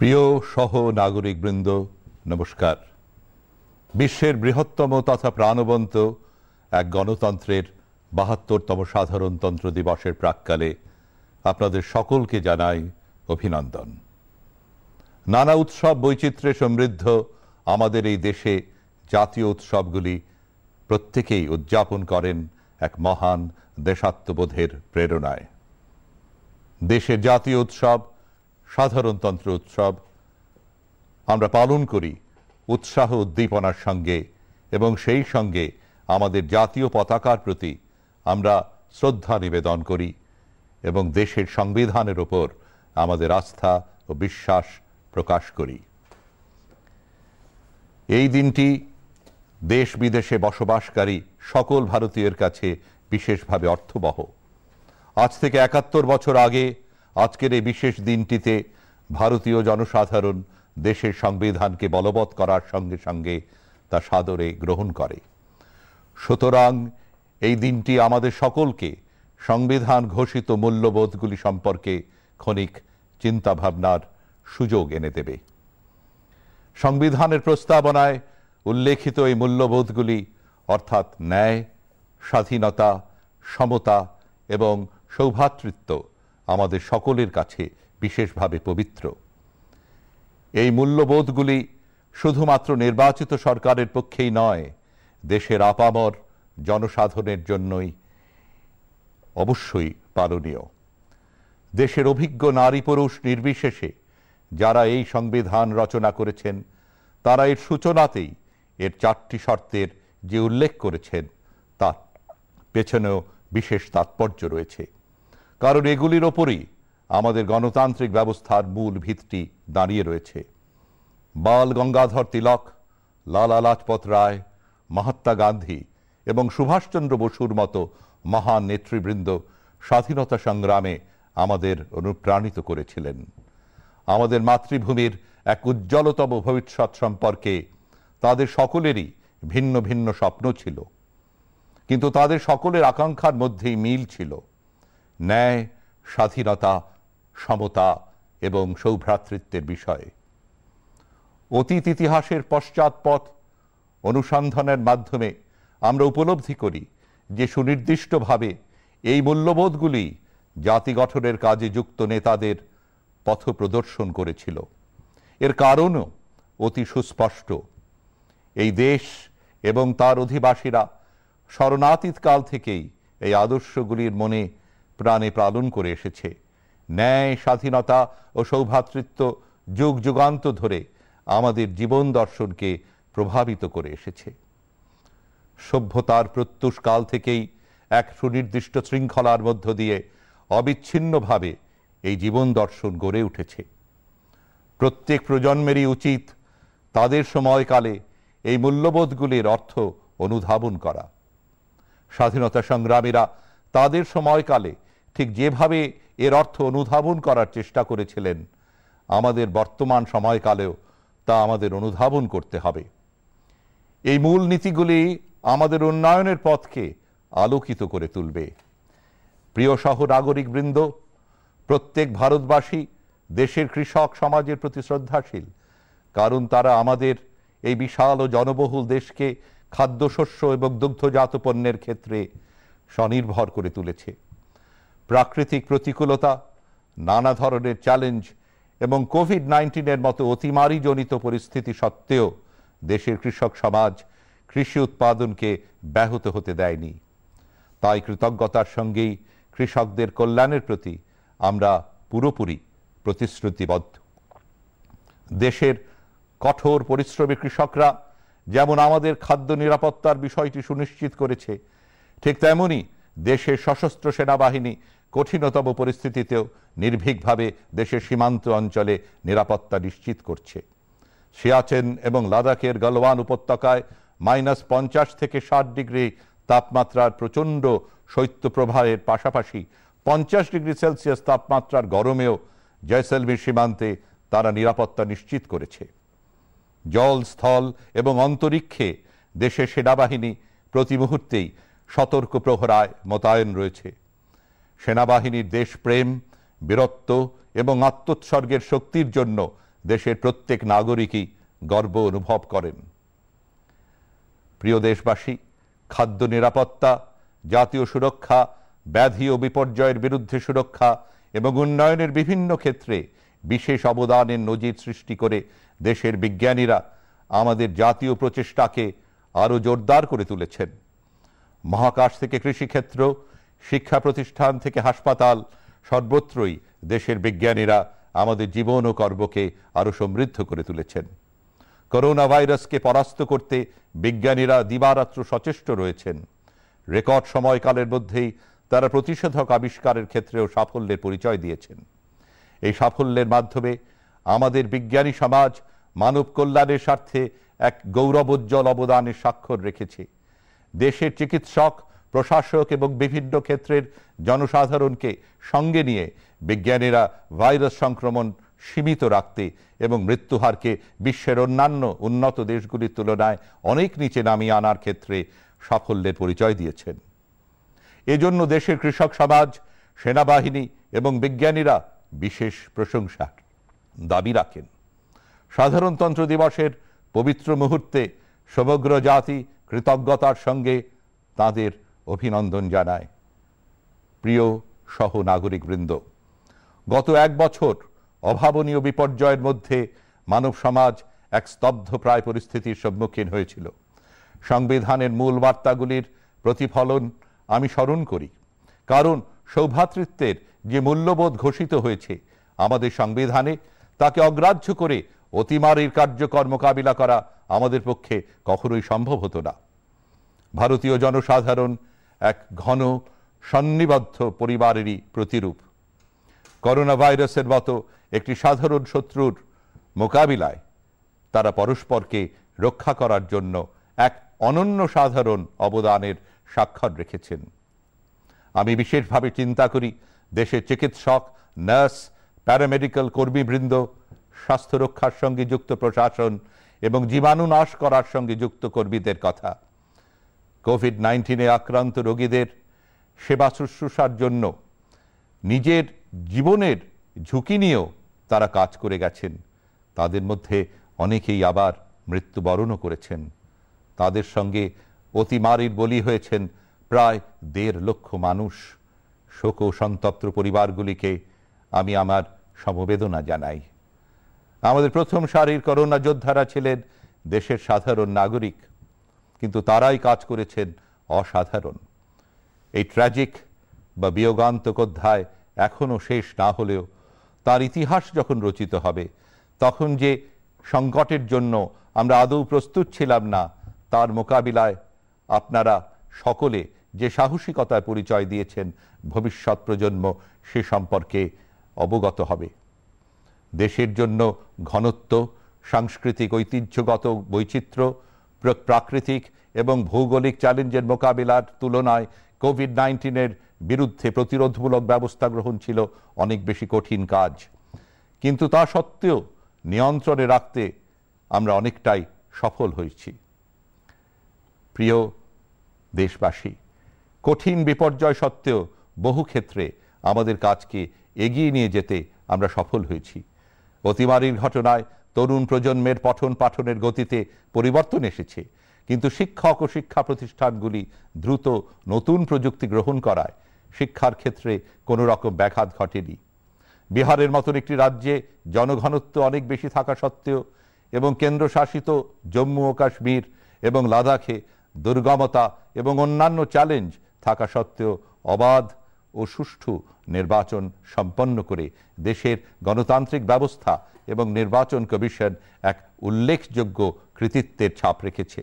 প্রিয় সহ নাগরিকবৃন্দ নমস্কার বিশ্বের বৃহত্তম তথা প্রাণবন্ত এক গণতন্ত্রের বাহাত্তরতম সাধারণতন্ত্র দিবসের প্রাককালে আপনাদের সকলকে জানাই অভিনন্দন নানা উৎসব বৈচিত্র্যে সমৃদ্ধ আমাদের এই দেশে জাতীয় উৎসবগুলি প্রত্যেকেই উদযাপন করেন এক মহান দেশাত্মবোধের প্রেরণায় দেশের জাতীয় উৎসব সাধারণতন্ত্র উৎসব আমরা পালন করি উৎসাহ উদ্দীপনার সঙ্গে এবং সেই সঙ্গে আমাদের জাতীয় পতাকার প্রতি আমরা শ্রদ্ধা নিবেদন করি এবং দেশের সংবিধানের ওপর আমাদের আস্থা ও বিশ্বাস প্রকাশ করি এই দিনটি দেশ বিদেশে বসবাসকারী সকল ভারতীয়ের কাছে বিশেষভাবে অর্থবহ আজ থেকে একাত্তর বছর আগে আজকের এই বিশেষ দিনটিতে ভারতীয় জনসাধারণ দেশের সংবিধানকে বলবৎ করার সঙ্গে সঙ্গে তা সাদরে গ্রহণ করে সুতরাং এই দিনটি আমাদের সকলকে সংবিধান ঘোষিত মূল্যবোধগুলি সম্পর্কে ক্ষণিক চিন্তাভাবনার সুযোগ এনে দেবে সংবিধানের প্রস্তাবনায় উল্লেখিত এই মূল্যবোধগুলি অর্থাৎ ন্যায় স্বাধীনতা সমতা এবং সৌভাতৃত্ব আমাদের সকলের কাছে বিশেষভাবে পবিত্র এই মূল্যবোধগুলি শুধুমাত্র নির্বাচিত সরকারের পক্ষেই নয় দেশের আপামর জনসাধারণের জন্যই অবশ্যই পালনীয় দেশের অভিজ্ঞ নারী পুরুষ নির্বিশেষে যারা এই সংবিধান রচনা করেছেন তারা এর সূচনাতেই এর চারটি শর্তের যে উল্লেখ করেছেন তার পেছনেও বিশেষ তাৎপর্য রয়েছে কারণ এগুলির ওপরই আমাদের গণতান্ত্রিক ব্যবস্থার মূল ভিত্তি দাঁড়িয়ে রয়েছে বাল গঙ্গাধর তিলক লালা লাজপত রায় মহাত্মা গান্ধী এবং সুভাষচন্দ্র বসুর মতো মহান নেতৃবৃন্দ স্বাধীনতা সংগ্রামে আমাদের অনুপ্রাণিত করেছিলেন আমাদের মাতৃভূমির এক উজ্জ্বলতম ভবিষ্যৎ সম্পর্কে তাদের সকলেরই ভিন্ন ভিন্ন স্বপ্ন ছিল কিন্তু তাদের সকলের আকাঙ্ক্ষার মধ্যেই মিল ছিল ন্যায় স্বাধীনতা সমতা এবং সৌভ্রাতৃত্বের বিষয়ে অতীত ইতিহাসের পশ্চাৎপথ অনুসন্ধানের মাধ্যমে আমরা উপলব্ধি করি যে সুনির্দিষ্টভাবে এই মূল্যবোধগুলি জাতি গঠনের কাজে যুক্ত নেতাদের পথ প্রদর্শন করেছিল এর কারণও অতি সুস্পষ্ট এই দেশ এবং তার অধিবাসীরা শরণাতীতকাল কাল থেকেই এই আদর্শগুলির মনে প্রাণে পালন করে এসেছে ন্যায় স্বাধীনতা ও সৌভ্রাতৃত্ব যুগ যুগান্ত ধরে আমাদের জীবন দর্শনকে প্রভাবিত করে এসেছে সভ্যতার প্রত্যুষকাল থেকেই এক সুনির্দিষ্ট শৃঙ্খলার মধ্য দিয়ে অবিচ্ছিন্নভাবে এই জীবন দর্শন গড়ে উঠেছে প্রত্যেক প্রজন্মেরই উচিত তাদের সময়কালে এই মূল্যবোধগুলির অর্থ অনুধাবন করা স্বাধীনতা সংগ্রামীরা তাদের সময়কালে ঠিক যেভাবে এর অর্থ অনুধাবন করার চেষ্টা করেছিলেন আমাদের বর্তমান সময়কালেও তা আমাদের অনুধাবন করতে হবে এই মূল নীতিগুলি আমাদের উন্নয়নের পথকে আলোকিত করে তুলবে প্রিয় সহ নাগরিকবৃন্দ প্রত্যেক ভারতবাসী দেশের কৃষক সমাজের প্রতি শ্রদ্ধাশীল কারণ তারা আমাদের এই বিশাল ও জনবহুল দেশকে খাদ্যশস্য এবং দুগ্ধজাত পণ্যের ক্ষেত্রে স্বনির্ভর করে তুলেছে প্রাকৃতিক প্রতিকূলতা নানা ধরনের চ্যালেঞ্জ এবং কোভিড নাইন্টিনের মতো জনিত পরিস্থিতি সত্ত্বেও দেশের কৃষক সমাজ কৃষি উৎপাদনকে ব্যাহত হতে দেয়নি তাই কৃতজ্ঞতার সঙ্গেই কৃষকদের কল্যাণের প্রতি আমরা পুরোপুরি প্রতিশ্রুতিবদ্ধ দেশের কঠোর পরিশ্রমী কৃষকরা যেমন আমাদের খাদ্য নিরাপত্তার বিষয়টি সুনিশ্চিত করেছে ঠিক তেমনই দেশের সশস্ত্র সেনাবাহিনী কঠিনতম পরিস্থিতিতেও নির্ভীকভাবে দেশের সীমান্ত অঞ্চলে নিরাপত্তা নিশ্চিত করছে সিয়াচেন এবং লাদাখের গালওয়ান উপত্যকায় মাইনাস পঞ্চাশ থেকে ষাট ডিগ্রি তাপমাত্রার প্রচণ্ড শৈত্যপ্রবাহের পাশাপাশি পঞ্চাশ ডিগ্রি সেলসিয়াস তাপমাত্রার গরমেও জয়সলমীর সীমান্তে তারা নিরাপত্তা নিশ্চিত করেছে জল স্থল এবং অন্তরিক্ষে দেশের সেনাবাহিনী প্রতি মুহূর্তেই সতর্ক প্রহরায় মোতায়েন রয়েছে সেনাবাহিনীর দেশপ্রেম বীরত্ব এবং আত্মোৎসর্গের শক্তির জন্য দেশের প্রত্যেক নাগরিকই গর্ব অনুভব করেন প্রিয় দেশবাসী খাদ্য নিরাপত্তা জাতীয় সুরক্ষা ব্যাধি ও বিপর্যয়ের বিরুদ্ধে সুরক্ষা এবং উন্নয়নের বিভিন্ন ক্ষেত্রে বিশেষ অবদানের নজির সৃষ্টি করে দেশের বিজ্ঞানীরা আমাদের জাতীয় প্রচেষ্টাকে আরও জোরদার করে তুলেছেন মহাকাশ থেকে কৃষিক্ষেত্র শিক্ষা প্রতিষ্ঠান থেকে হাসপাতাল সর্বত্রই দেশের বিজ্ঞানীরা আমাদের জীবন ও কর্মকে আরও সমৃদ্ধ করে তুলেছেন করোনা ভাইরাসকে পরাস্ত করতে বিজ্ঞানীরা দিবারাত্র সচেষ্ট রয়েছেন রেকর্ড সময়কালের মধ্যেই তারা প্রতিষেধক আবিষ্কারের ক্ষেত্রেও সাফল্যের পরিচয় দিয়েছেন এই সাফল্যের মাধ্যমে আমাদের বিজ্ঞানী সমাজ মানব কল্যাণের স্বার্থে এক গৌরবোজ্জ্বল অবদানের স্বাক্ষর রেখেছে দেশের চিকিৎসক প্রশাসক এবং বিভিন্ন ক্ষেত্রের জনসাধারণকে সঙ্গে নিয়ে বিজ্ঞানীরা ভাইরাস সংক্রমণ সীমিত রাখতে এবং মৃত্যুহারকে বিশ্বের অন্যান্য উন্নত দেশগুলির তুলনায় অনেক নিচে নামিয়ে আনার ক্ষেত্রে সাফল্যের পরিচয় দিয়েছেন এজন্য দেশের কৃষক সমাজ সেনাবাহিনী এবং বিজ্ঞানীরা বিশেষ প্রশংসার দাবি রাখেন সাধারণতন্ত্র দিবসের পবিত্র মুহূর্তে সমগ্র জাতি কৃতজ্ঞতার সঙ্গে তাদের অভিনন্দন জানায় প্রিয় সহ নাগরিকবৃন্দ গত এক বছর অভাবনীয় বিপর্যয়ের মধ্যে মানব সমাজ এক স্তব্ধপ্রায় পরিস্থিতির সম্মুখীন হয়েছিল সংবিধানের মূল বার্তাগুলির প্রতিফলন আমি স্মরণ করি কারণ সৌভ্রাতৃত্বের যে মূল্যবোধ ঘোষিত হয়েছে আমাদের সংবিধানে তাকে অগ্রাহ্য করে অতিমারির কার্যকর মোকাবিলা করা আমাদের পক্ষে কখনোই সম্ভব হতো না ভারতীয় জনসাধারণ এক ঘন সন্নিবদ্ধ পরিবারেরই প্রতিরূপ করোনা ভাইরাসের মতো একটি সাধারণ শত্রুর মোকাবিলায় তারা পরস্পরকে রক্ষা করার জন্য এক অনন্য সাধারণ অবদানের স্বাক্ষর রেখেছেন আমি বিশেষভাবে চিন্তা করি দেশের চিকিৎসক নার্স প্যারামেডিক্যাল কর্মীবৃন্দ স্বাস্থ্য রক্ষার সঙ্গে যুক্ত প্রশাসন এবং জীবাণু নাশ করার সঙ্গে যুক্ত কর্মীদের কথা কোভিড নাইন্টিনে আক্রান্ত রোগীদের সেবা শুশ্রূষার জন্য নিজের জীবনের ঝুঁকি নিয়েও তারা কাজ করে গেছেন তাদের মধ্যে অনেকেই আবার মৃত্যুবরণও করেছেন তাদের সঙ্গে অতিমারির বলি হয়েছেন প্রায় দেড় লক্ষ মানুষ শোক সন্তপ্ত পরিবারগুলিকে আমি আমার সমবেদনা জানাই আমাদের প্রথম সারির করোনা যোদ্ধারা ছিলেন দেশের সাধারণ নাগরিক কিন্তু তারাই কাজ করেছেন অসাধারণ এই ট্র্যাজিক বা বিয়োগান্তক অধ্যায় এখনও শেষ না হলেও তার ইতিহাস যখন রচিত হবে তখন যে সংকটের জন্য আমরা আদৌ প্রস্তুত ছিলাম না তার মোকাবিলায় আপনারা সকলে যে সাহসিকতার পরিচয় দিয়েছেন ভবিষ্যৎ প্রজন্ম সে সম্পর্কে অবগত হবে দেশের জন্য ঘনত্ব সাংস্কৃতিক ঐতিহ্যগত বৈচিত্র্য প্রাকৃতিক এবং ভৌগোলিক চ্যালেঞ্জের মোকাবিলার তুলনায় কোভিড নাইন্টিনের বিরুদ্ধে প্রতিরোধমূলক ব্যবস্থা গ্রহণ ছিল অনেক বেশি কঠিন কাজ কিন্তু তা সত্ত্বেও নিয়ন্ত্রণে রাখতে আমরা অনেকটাই সফল হয়েছি প্রিয় দেশবাসী কঠিন বিপর্যয় সত্ত্বেও বহু ক্ষেত্রে আমাদের কাজকে এগিয়ে নিয়ে যেতে আমরা সফল হয়েছি অতিমারির ঘটনায় তরুণ প্রজন্মের পঠন পাঠনের গতিতে পরিবর্তন এসেছে কিন্তু শিক্ষক ও শিক্ষা প্রতিষ্ঠানগুলি দ্রুত নতুন প্রযুক্তি গ্রহণ করায় শিক্ষার ক্ষেত্রে কোনো রকম ব্যাঘাত ঘটেনি বিহারের মতন একটি রাজ্যে জনঘনত্ব অনেক বেশি থাকা সত্ত্বেও এবং কেন্দ্রশাসিত জম্মু ও কাশ্মীর এবং লাদাখে দুর্গমতা এবং অন্যান্য চ্যালেঞ্জ থাকা সত্ত্বেও অবাধ ও সুষ্ঠু নির্বাচন সম্পন্ন করে দেশের গণতান্ত্রিক ব্যবস্থা এবং নির্বাচন কমিশন এক উল্লেখযোগ্য কৃতিত্বের ছাপ রেখেছে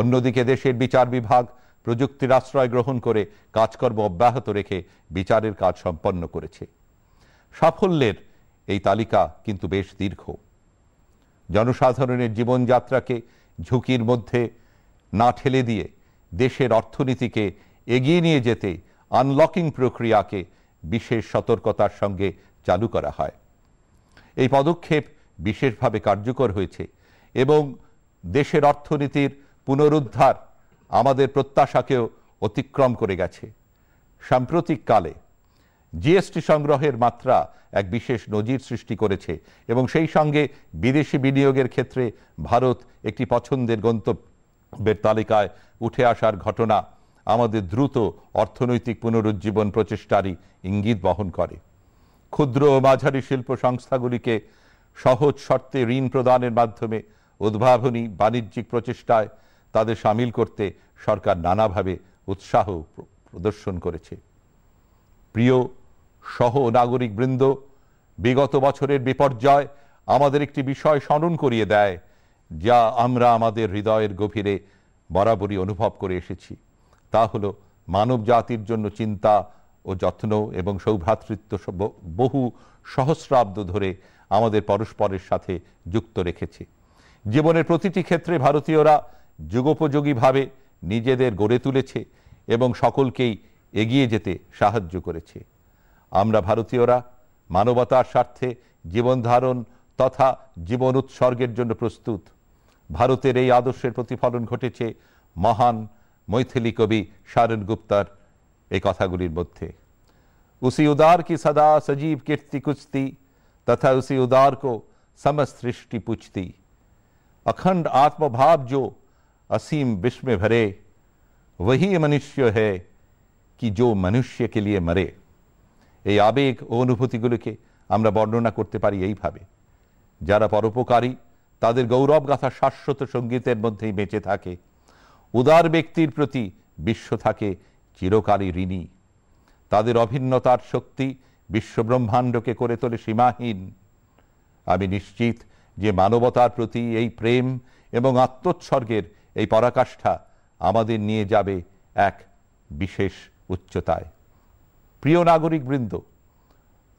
অন্যদিকে দেশের বিচার বিভাগ প্রযুক্তির আশ্রয় গ্রহণ করে কাজকর্ম অব্যাহত রেখে বিচারের কাজ সম্পন্ন করেছে সাফল্যের এই তালিকা কিন্তু বেশ দীর্ঘ জনসাধারণের জীবনযাত্রাকে ঝুঁকির মধ্যে না ঠেলে দিয়ে দেশের অর্থনীতিকে এগিয়ে নিয়ে যেতে আনলকিং প্রক্রিয়াকে বিশেষ সতর্কতার সঙ্গে চালু করা হয় এই পদক্ষেপ বিশেষভাবে কার্যকর হয়েছে এবং দেশের অর্থনীতির পুনরুদ্ধার আমাদের প্রত্যাশাকেও অতিক্রম করে গেছে সাম্প্রতিক কালে জিএসটি সংগ্রহের মাত্রা এক বিশেষ নজির সৃষ্টি করেছে এবং সেই সঙ্গে বিদেশি বিনিয়োগের ক্ষেত্রে ভারত একটি পছন্দের গন্তব্যের তালিকায় উঠে আসার ঘটনা আমাদের দ্রুত অর্থনৈতিক পুনরুজ্জীবন প্রচেষ্টারই ইঙ্গিত বহন করে ক্ষুদ্র ও মাঝারি শিল্প সংস্থাগুলিকে সহজ শর্তে ঋণ প্রদানের মাধ্যমে উদ্ভাবনী বাণিজ্যিক প্রচেষ্টায় তাদের সামিল করতে সরকার নানাভাবে উৎসাহ প্রদর্শন করেছে প্রিয় সহ নাগরিকবৃন্দ বিগত বছরের বিপর্যয় আমাদের একটি বিষয় স্মরণ করিয়ে দেয় যা আমরা আমাদের হৃদয়ের গভীরে বরাবরই অনুভব করে এসেছি তা হলো মানব জাতির জন্য চিন্তা ও যত্ন এবং সৌভ্রাতৃত্ব বহু সহস্রাব্দ ধরে আমাদের পরস্পরের সাথে যুক্ত রেখেছে জীবনের প্রতিটি ক্ষেত্রে ভারতীয়রা যুগোপযোগীভাবে নিজেদের গড়ে তুলেছে এবং সকলকেই এগিয়ে যেতে সাহায্য করেছে আমরা ভারতীয়রা মানবতার স্বার্থে জীবনধারণ তথা জীবন উৎসর্গের জন্য প্রস্তুত ভারতের এই আদর্শের প্রতিফলন ঘটেছে মহান मैथिली कवि शारण गुप्तार एक कथागुलिर मध्य उसी उदार की सदा सजीव कीर्ति कुचती तथा उसी उदार को समस्त सृष्टि पूछती अखंड आत्मभाव जो असीम विश्व में भरे वही मनुष्य है कि जो मनुष्य के लिए मरे ये आवेग अनुभूतिगुलि के वर्णना करते भावे जरा परोपकारी तर गौरव गाथा शाश्वत संगीत मध्य बेचे थके উদার ব্যক্তির প্রতি বিশ্ব থাকে চিরকালই ঋণী তাদের অভিন্নতার শক্তি বিশ্বব্রহ্মাণ্ডকে করে তোলে সীমাহীন আমি নিশ্চিত যে মানবতার প্রতি এই প্রেম এবং আত্মোৎসর্গের এই পরাকাষ্ঠা আমাদের নিয়ে যাবে এক বিশেষ উচ্চতায় প্রিয় নাগরিকবৃন্দ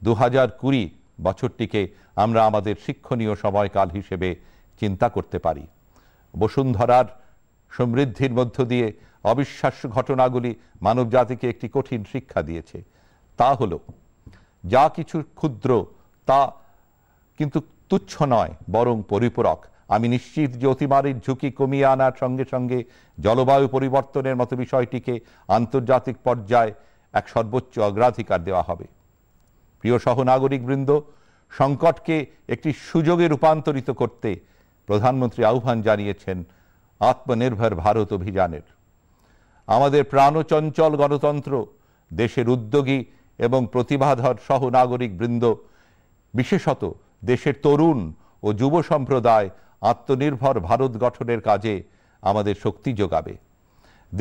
দু হাজার কুড়ি বছরটিকে আমরা আমাদের শিক্ষণীয় সময়কাল হিসেবে চিন্তা করতে পারি বসুন্ধরার সমৃদ্ধির মধ্য দিয়ে অবিশ্বাস্য ঘটনাগুলি মানবজাতিকে একটি কঠিন শিক্ষা দিয়েছে তা হল যা কিছু ক্ষুদ্র তা কিন্তু তুচ্ছ নয় বরং পরিপূরক আমি নিশ্চিত যে অতিমারির ঝুঁকি কমিয়ে আনার সঙ্গে সঙ্গে জলবায়ু পরিবর্তনের মতো বিষয়টিকে আন্তর্জাতিক পর্যায়ে এক সর্বোচ্চ অগ্রাধিকার দেওয়া হবে প্রিয় নাগরিকবৃন্দ সংকটকে একটি সুযোগে রূপান্তরিত করতে প্রধানমন্ত্রী আহ্বান জানিয়েছেন আত্মনির্ভর ভারত অভিযানের আমাদের প্রাণচঞ্চল গণতন্ত্র দেশের উদ্যোগী এবং প্রতিভাধর সহ নাগরিক বৃন্দ বিশেষত দেশের তরুণ ও যুব সম্প্রদায় আত্মনির্ভর ভারত গঠনের কাজে আমাদের শক্তি যোগাবে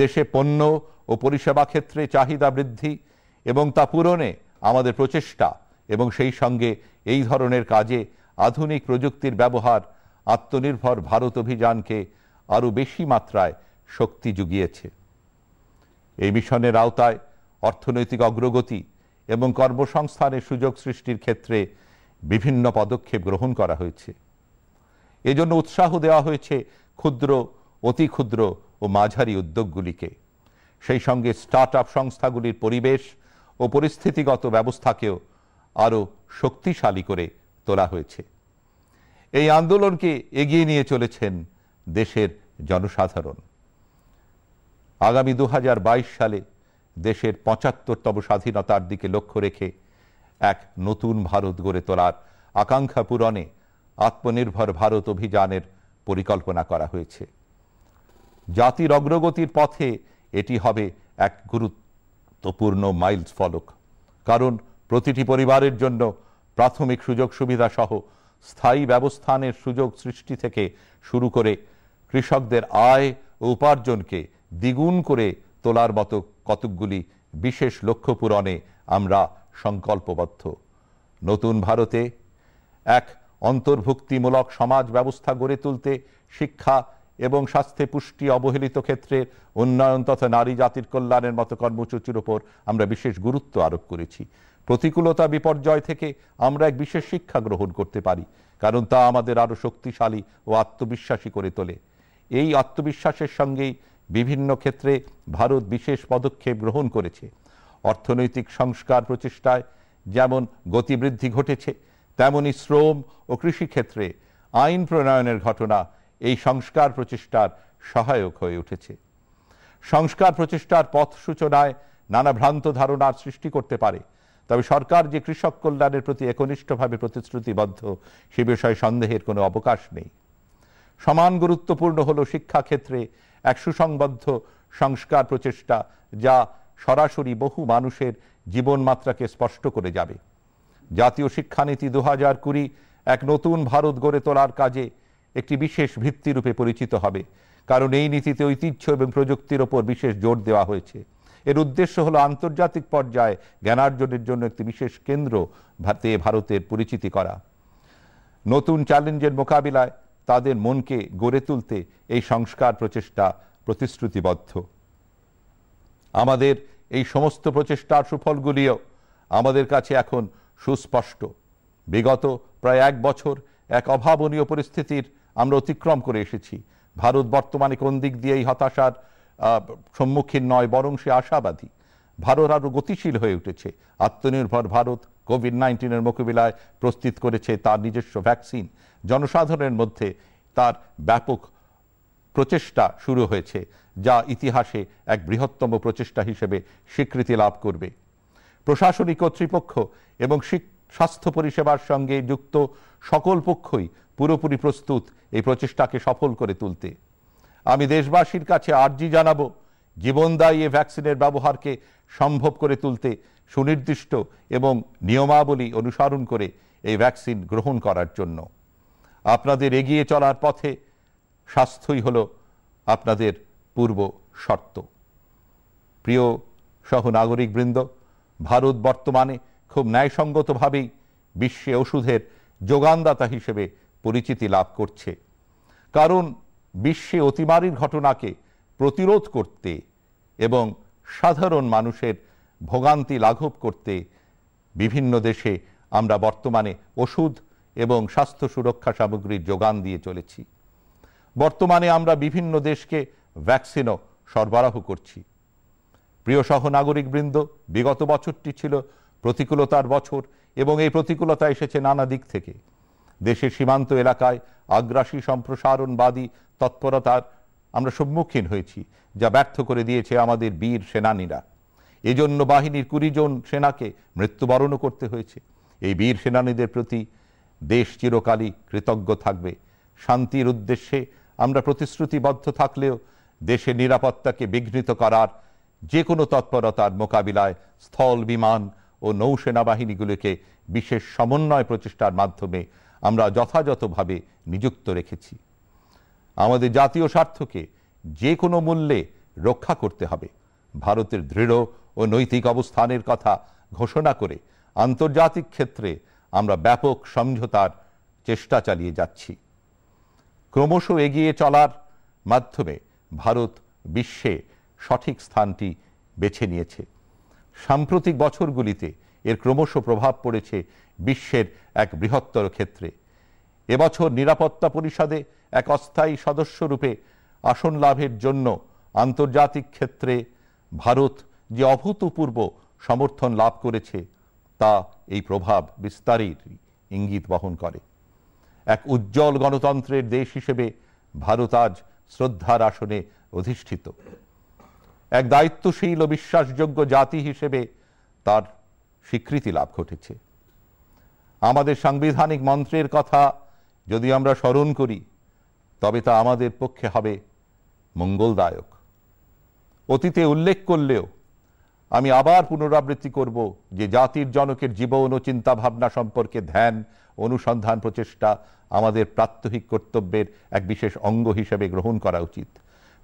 দেশে পণ্য ও পরিষেবা ক্ষেত্রে চাহিদা বৃদ্ধি এবং তা পূরণে আমাদের প্রচেষ্টা এবং সেই সঙ্গে এই ধরনের কাজে আধুনিক প্রযুক্তির ব্যবহার আত্মনির্ভর ভারত অভিযানকে আরও বেশি মাত্রায় শক্তি জুগিয়েছে এই মিশনের আওতায় অর্থনৈতিক অগ্রগতি এবং কর্মসংস্থানের সুযোগ সৃষ্টির ক্ষেত্রে বিভিন্ন পদক্ষেপ গ্রহণ করা হয়েছে এজন্য উৎসাহ দেওয়া হয়েছে ক্ষুদ্র অতি ক্ষুদ্র ও মাঝারি উদ্যোগগুলিকে সেই সঙ্গে স্টার্ট আপ সংস্থাগুলির পরিবেশ ও পরিস্থিতিগত ব্যবস্থাকেও আরও শক্তিশালী করে তোলা হয়েছে এই আন্দোলনকে এগিয়ে নিয়ে চলেছেন দেশের জনসাধারণ আগামী দু সালে দেশের পঁচাত্তরতম স্বাধীনতার দিকে লক্ষ্য রেখে এক নতুন ভারত গড়ে তোলার আকাঙ্ক্ষা পূরণে আত্মনির্ভর ভারত অভিযানের পরিকল্পনা করা হয়েছে জাতির অগ্রগতির পথে এটি হবে এক গুরুত্বপূর্ণ মাইলস ফলক কারণ প্রতিটি পরিবারের জন্য প্রাথমিক সুযোগ সুবিধা সহ স্থায়ী ব্যবস্থানের সুযোগ সৃষ্টি থেকে শুরু করে কৃষকদের আয় ও উপার্জনকে দ্বিগুণ করে তোলার মতো কতকগুলি বিশেষ লক্ষ্য পূরণে আমরা সংকল্পবদ্ধ নতুন ভারতে এক অন্তর্ভুক্তিমূলক সমাজ ব্যবস্থা গড়ে তুলতে শিক্ষা এবং স্বাস্থ্যে পুষ্টি অবহেলিত ক্ষেত্রে উন্নয়ন তথা নারী জাতির কল্যাণের মতো কর্মসূচির ওপর আমরা বিশেষ গুরুত্ব আরোপ করেছি প্রতিকূলতা বিপর্যয় থেকে আমরা এক বিশেষ শিক্ষা গ্রহণ করতে পারি কারণ তা আমাদের আরও শক্তিশালী ও আত্মবিশ্বাসী করে তোলে এই আত্মবিশ্বাসের সঙ্গেই বিভিন্ন ক্ষেত্রে ভারত বিশেষ পদক্ষেপ গ্রহণ করেছে অর্থনৈতিক সংস্কার প্রচেষ্টায় যেমন গতিবৃদ্ধি ঘটেছে তেমনি শ্রম ও কৃষিক্ষেত্রে আইন প্রণয়নের ঘটনা এই সংস্কার প্রচেষ্টার সহায়ক হয়ে উঠেছে সংস্কার প্রচেষ্টার পথ সূচনায় নানা ভ্রান্ত ধারণার সৃষ্টি করতে পারে তবে সরকার যে কৃষক কল্যাণের প্রতি একনিষ্ঠভাবে প্রতিশ্রুতিবদ্ধ সে বিষয়ে সন্দেহের কোনো অবকাশ নেই সমান গুরুত্বপূর্ণ হল শিক্ষাক্ষেত্রে এক সুসংবদ্ধ সংস্কার প্রচেষ্টা যা সরাসরি বহু মানুষের জীবনমাত্রাকে স্পষ্ট করে যাবে জাতীয় শিক্ষানীতি দু হাজার কুড়ি এক নতুন ভারত গড়ে তোলার কাজে একটি বিশেষ ভিত্তি রূপে পরিচিত হবে কারণ এই নীতিতে ঐতিহ্য এবং প্রযুক্তির ওপর বিশেষ জোর দেওয়া হয়েছে এর উদ্দেশ্য হলো আন্তর্জাতিক পর্যায়ে জ্ঞানার্জনের জন্য একটি বিশেষ কেন্দ্র ভারতে ভারতের পরিচিতি করা নতুন চ্যালেঞ্জের মোকাবিলায় তাদের মনকে গড়ে তুলতে এই সংস্কার প্রচেষ্টা প্রতিশ্রুতিবদ্ধ আমাদের এই সমস্ত প্রচেষ্টার সুফলগুলিও আমাদের কাছে এখন সুস্পষ্ট বিগত প্রায় এক বছর এক অভাবনীয় পরিস্থিতির আমরা অতিক্রম করে এসেছি ভারত বর্তমানে কোন দিক দিয়ে এই হতাশার সম্মুখীন নয় বরং সে আশাবাদী ভারত আরও গতিশীল হয়ে উঠেছে আত্মনির্ভর ভারত কোভিড নাইন্টিনের মোকাবিলায় প্রস্তুত করেছে তার নিজস্ব ভ্যাকসিন জনসাধারণের মধ্যে তার ব্যাপক প্রচেষ্টা শুরু হয়েছে যা ইতিহাসে এক বৃহত্তম প্রচেষ্টা হিসেবে স্বীকৃতি লাভ করবে প্রশাসনিক কর্তৃপক্ষ এবং স্বাস্থ্য পরিষেবার সঙ্গে যুক্ত সকল পক্ষই পুরোপুরি প্রস্তুত এই প্রচেষ্টাকে সফল করে তুলতে আমি দেশবাসীর কাছে আর্জি জানাবো জীবনদায়ী এ ভ্যাকসিনের ব্যবহারকে সম্ভব করে তুলতে সুনির্দিষ্ট এবং নিয়মাবলী অনুসরণ করে এই ভ্যাকসিন গ্রহণ করার জন্য আপনাদের এগিয়ে চলার পথে স্বাস্থ্যই হল আপনাদের পূর্ব শর্ত প্রিয় সহ নাগরিকবৃন্দ ভারত বর্তমানে খুব ন্যায়সঙ্গতভাবেই বিশ্বে ওষুধের যোগানদাতা হিসেবে পরিচিতি লাভ করছে কারণ বিশ্বে অতিমারির ঘটনাকে প্রতিরোধ করতে এবং সাধারণ মানুষের ভোগান্তি লাঘব করতে বিভিন্ন দেশে আমরা বর্তমানে ওষুধ এবং স্বাস্থ্য সুরক্ষা সামগ্রীর যোগান দিয়ে চলেছি বর্তমানে আমরা বিভিন্ন দেশকে ভ্যাকসিনও সরবরাহ করছি প্রিয় সহনাগরিকবৃন্দ বিগত বছরটি ছিল প্রতিকূলতার বছর এবং এই প্রতিকূলতা এসেছে নানা দিক থেকে দেশের সীমান্ত এলাকায় আগ্রাসী সম্প্রসারণবাদী তৎপরতার আমরা সম্মুখীন হয়েছি যা ব্যর্থ করে দিয়েছে আমাদের বীর সেনানীরা এজন্য বাহিনীর কুড়িজন সেনাকে মৃত্যুবরণও করতে হয়েছে এই বীর সেনানীদের প্রতি দেশ চিরকালই কৃতজ্ঞ থাকবে শান্তির উদ্দেশ্যে আমরা প্রতিশ্রুতিবদ্ধ থাকলেও দেশের নিরাপত্তাকে বিঘ্নিত করার যে কোনো তৎপরতার মোকাবিলায় স্থল বিমান ও নৌসেনাবাহিনীগুলোকে বিশেষ সমন্বয় প্রচেষ্টার মাধ্যমে আমরা যথাযথভাবে নিযুক্ত রেখেছি আমাদের জাতীয় স্বার্থকে যে কোনো মূল্যে রক্ষা করতে হবে ভারতের দৃঢ় ও নৈতিক অবস্থানের কথা ঘোষণা করে আন্তর্জাতিক ক্ষেত্রে আমরা ব্যাপক সমঝোতার চেষ্টা চালিয়ে যাচ্ছি ক্রমশ এগিয়ে চলার মাধ্যমে ভারত বিশ্বে সঠিক স্থানটি বেছে নিয়েছে সাম্প্রতিক বছরগুলিতে এর ক্রমশ প্রভাব পড়েছে বিশ্বের এক বৃহত্তর ক্ষেত্রে এবছর নিরাপত্তা পরিষদে এক অস্থায়ী সদস্যরূপে আসন লাভের জন্য আন্তর্জাতিক ক্ষেত্রে ভারত যে অভূতপূর্ব সমর্থন লাভ করেছে তা এই প্রভাব বিস্তারের ইঙ্গিত বহন করে এক উজ্জ্বল গণতন্ত্রের দেশ হিসেবে ভারত আজ শ্রদ্ধার আসনে অধিষ্ঠিত এক দায়িত্বশীল ও বিশ্বাসযোগ্য জাতি হিসেবে তার স্বীকৃতি লাভ ঘটেছে আমাদের সাংবিধানিক মন্ত্রের কথা যদি আমরা স্মরণ করি তবে তা আমাদের পক্ষে হবে মঙ্গলদায়ক অতীতে উল্লেখ করলেও আমি আবার পুনরাবৃত্তি করব যে জাতির জনকের জীবন ও চিন্তাভাবনা সম্পর্কে ধ্যান অনুসন্ধান প্রচেষ্টা আমাদের প্রাত্যহিক কর্তব্যের এক বিশেষ অঙ্গ হিসেবে গ্রহণ করা উচিত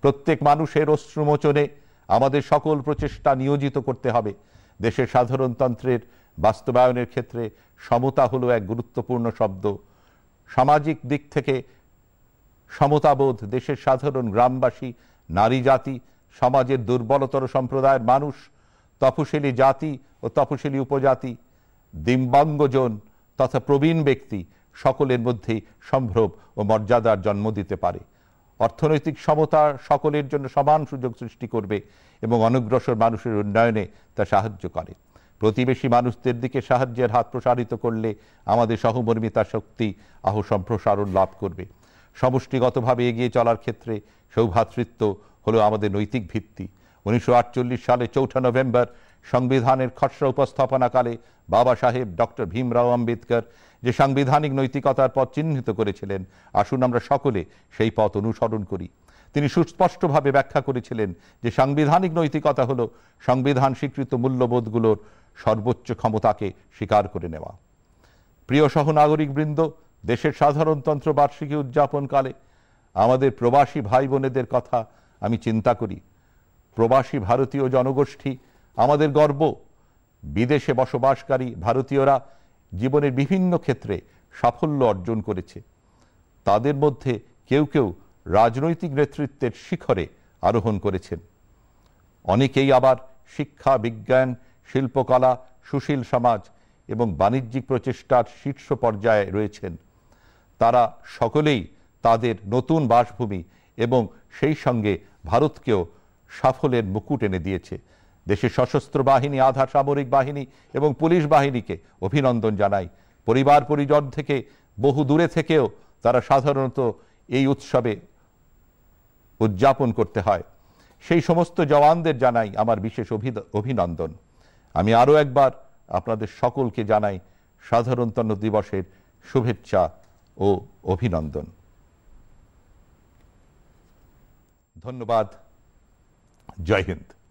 প্রত্যেক মানুষের অশ্রুমোচনে আমাদের সকল প্রচেষ্টা নিয়োজিত করতে হবে দেশের সাধারণতন্ত্রের বাস্তবায়নের ক্ষেত্রে সমতা হলো এক গুরুত্বপূর্ণ শব্দ সামাজিক দিক থেকে সমতাবোধ দেশের সাধারণ গ্রামবাসী নারী জাতি সমাজের দুর্বলতর সম্প্রদায়ের মানুষ তপশিলি জাতি ও তপশিলি উপজাতি দিব্যাঙ্গজন তথা প্রবীণ ব্যক্তি সকলের মধ্যেই সম্ভ্রম ও মর্যাদার জন্ম দিতে পারে অর্থনৈতিক সমতা সকলের জন্য সমান সুযোগ সৃষ্টি করবে এবং অনগ্রসর মানুষের উন্নয়নে তা সাহায্য করে প্রতিবেশী মানুষদের দিকে সাহায্যের হাত প্রসারিত করলে আমাদের সহমর্মিতা শক্তি আহ সম্প্রসারণ লাভ করবে সমষ্টিগতভাবে এগিয়ে চলার ক্ষেত্রে সৌভাতৃত্ব হলো আমাদের নৈতিক ভিত্তি উনিশশো সালে চৌঠা নভেম্বর সংবিধানের খসড়া উপস্থাপনাকালে বাবা সাহেব ডক্টর ভীমরাও আম্বেদকর যে সাংবিধানিক নৈতিকতার পথ চিহ্নিত করেছিলেন আসুন আমরা সকলে সেই পথ অনুসরণ করি তিনি সুস্পষ্টভাবে ব্যাখ্যা করেছিলেন যে সাংবিধানিক নৈতিকতা হল সংবিধান স্বীকৃত মূল্যবোধগুলোর সর্বোচ্চ ক্ষমতাকে স্বীকার করে নেওয়া প্রিয় বৃন্দ দেশের সাধারণতন্ত্র বার্ষিকী উদযাপনকালে আমাদের প্রবাসী ভাই বোনেদের কথা আমি চিন্তা করি প্রবাসী ভারতীয় জনগোষ্ঠী আমাদের গর্ব বিদেশে বসবাসকারী ভারতীয়রা জীবনের বিভিন্ন ক্ষেত্রে সাফল্য অর্জন করেছে তাদের মধ্যে কেউ কেউ রাজনৈতিক নেতৃত্বের শিখরে আরোহণ করেছেন অনেকেই আবার শিক্ষা বিজ্ঞান শিল্পকলা সুশীল সমাজ এবং বাণিজ্যিক প্রচেষ্টার শীর্ষ পর্যায়ে রয়েছেন তারা সকলেই তাদের নতুন বাসভূমি এবং সেই সঙ্গে ভারতকেও সাফল্যের মুকুট এনে দিয়েছে দেশের সশস্ত্র বাহিনী আধা সামরিক বাহিনী এবং পুলিশ বাহিনীকে অভিনন্দন জানাই পরিবার পরিজন থেকে বহু দূরে থেকেও তারা সাধারণত এই উৎসবে উদযাপন করতে হয় সেই সমস্ত জওয়ানদের জানাই আমার বিশেষ অভিনন্দন আমি আরও একবার আপনাদের সকলকে জানাই সাধারণতন্ত্র দিবসের শুভেচ্ছা ও অভিনন্দন ধন্যবাদ জয় হিন্দ